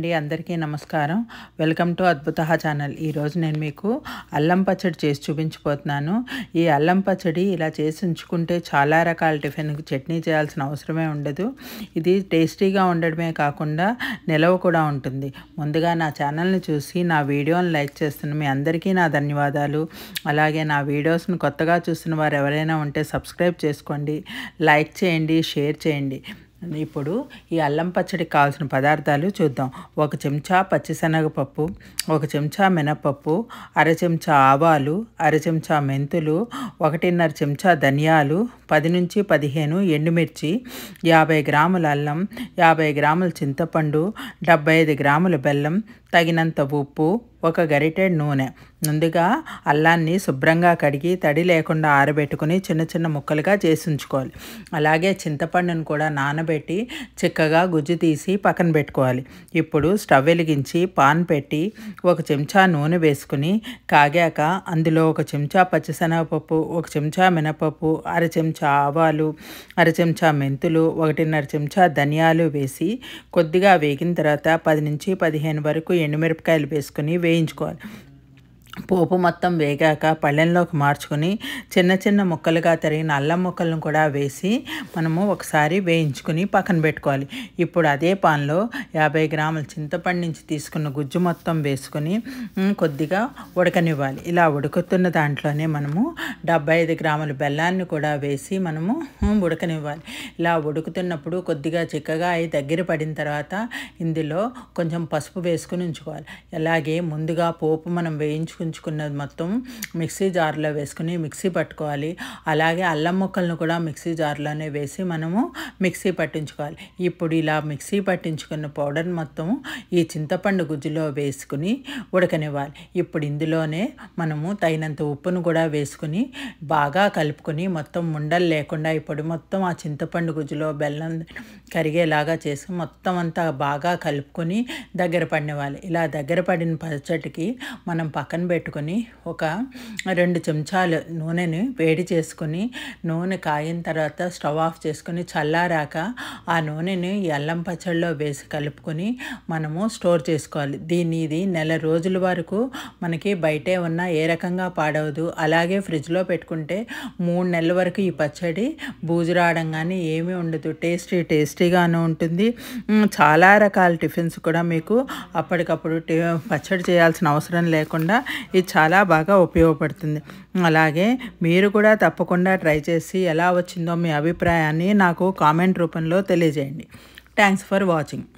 అండి అందరికీ నమస్కారం వెల్కమ్ టు అద్భుత ఛానల్ ఈరోజు నేను మీకు అల్లం పచ్చడి చేసి చూపించిపోతున్నాను ఈ అల్లం పచ్చడి ఇలా చేసి ఉంచుకుంటే చాలా రకాల టిఫిన్కి చట్నీ చేయాల్సిన అవసరమే ఉండదు ఇది టేస్టీగా ఉండడమే కాకుండా నిలవ కూడా ఉంటుంది ముందుగా నా ఛానల్ని చూసి నా వీడియోని లైక్ చేస్తున్న మీ అందరికీ నా ధన్యవాదాలు అలాగే నా వీడియోస్ని కొత్తగా చూసిన వారు ఎవరైనా ఉంటే సబ్స్క్రైబ్ చేసుకోండి లైక్ చేయండి షేర్ చేయండి ఇప్పుడు ఈ అల్లం పచ్చడికి కావాల్సిన పదార్థాలు చూద్దాం ఒక చెంచా పచ్చిశనగపప్పు ఒక చెంచా మినపప్పు అర చెంచా ఆవాలు అర చెంచా మెంతులు ఒకటిన్నర చెంచా ధనియాలు పది నుంచి పదిహేను ఎండుమిర్చి యాభై గ్రాముల అల్లం యాభై గ్రాముల చింతపండు డెబ్బై ఐదు గ్రాముల బెల్లం తగినంత ఉప్పు ఒక గరిటెడ్ నూనె ముందుగా అల్లాన్ని శుభ్రంగా కడిగి తడి లేకుండా ఆరబెట్టుకుని చిన్న చిన్న ముక్కలుగా చేసి ఉంచుకోవాలి అలాగే చింతపండును కూడా నానబెట్టి చిక్కగా గుజ్జు తీసి పక్కన పెట్టుకోవాలి ఇప్పుడు స్టవ్ వెలిగించి పాన్ పెట్టి ఒక చెంచా నూనె వేసుకుని కాగాక అందులో ఒక చెంచా పచ్చిశనగపప్పు ఒక చెంచా మినపప్పు అర చెంచా ఆవాలు అర చెంచా మెంతులు ఒకటిన్నర చెంచా ధనియాలు వేసి కొద్దిగా వేగిన తర్వాత పది నుంచి పదిహేను వరకు ఎండుమిరపకాయలు వేసుకొని వేయించుకోవాలి పోపు మొత్తం వేగాక పళ్ళెంలోకి మార్చుకొని చిన్న చిన్న ముక్కలుగా తరిగిన అల్లం ముక్కలను కూడా వేసి మనము ఒకసారి వేయించుకుని పక్కన పెట్టుకోవాలి ఇప్పుడు అదే పాన్లో యాభై గ్రాముల చింతపండు నుంచి తీసుకున్న గుజ్జు మొత్తం వేసుకొని కొద్దిగా ఉడకనివ్వాలి ఇలా ఉడుకుతున్న దాంట్లోనే మనము డెబ్బై ఐదు గ్రాముల బెల్లాన్ని కూడా వేసి మనము ఉడకనివ్వాలి ఇలా ఉడుకుతున్నప్పుడు కొద్దిగా చిక్కగా అవి దగ్గర పడిన తర్వాత ఇందులో కొంచెం పసుపు వేసుకుని ఉంచుకోవాలి అలాగే ముందుగా పోపు మనం వేయించుకుని ఉంచుకున్నది మొత్తం మిక్సీ జార్లో వేసుకుని మిక్సీ పట్టుకోవాలి అలాగే అల్లం ముక్కలను కూడా మిక్సీ జార్లోనే వేసి మనము మిక్సీ పట్టించుకోవాలి ఇప్పుడు ఇలా మిక్సీ పట్టించుకున్న పౌడర్ మొత్తం ఈ చింతపండు గుజ్జులో వేసుకుని ఉడకనివ్వాలి ఇప్పుడు ఇందులోనే మనము తగినంత ఉప్పును కూడా వేసుకుని బాగా కలుపుకొని మొత్తం ఉండలు లేకుండా ఇప్పుడు మొత్తం ఆ చింతపండు గుజ్జులో బెల్లం కరిగేలాగా చేసి మొత్తం అంతా బాగా కలుపుకొని దగ్గర పడినవ్వాలి ఇలా దగ్గర పడిన పచ్చటికి మనం పక్కన పెట్టుకొని ఒక రెండు చెంచాలు నూనెని వేడి చేసుకుని నూనె కాయిన తర్వాత స్టవ్ ఆఫ్ చేసుకుని చల్లారాక ఆ నూనెని అల్లం పచ్చడిలో వేసి కలుపుకొని మనము స్టోర్ చేసుకోవాలి దీన్ని ఇది నెల రోజుల వరకు మనకి బయటే ఉన్న ఏ రకంగా పాడవదు అలాగే ఫ్రిడ్జ్లో పెట్టుకుంటే మూడు నెలల వరకు ఈ పచ్చడి బూజు రావడం కానీ ఏమీ ఉండదు టేస్టీ టేస్టీగానే ఉంటుంది చాలా రకాల టిఫిన్స్ కూడా మీకు అప్పటికప్పుడు పచ్చడి చేయాల్సిన అవసరం లేకుండా ఇది చాలా బాగా ఉపయోగపడుతుంది అలాగే మీరు కూడా తప్పకుండా ట్రై చేసి ఎలా వచ్చిందో మీ అభిప్రాయాన్ని నాకు కామెంట్ రూపంలో తెలియజేయండి థ్యాంక్స్ ఫర్ వాచింగ్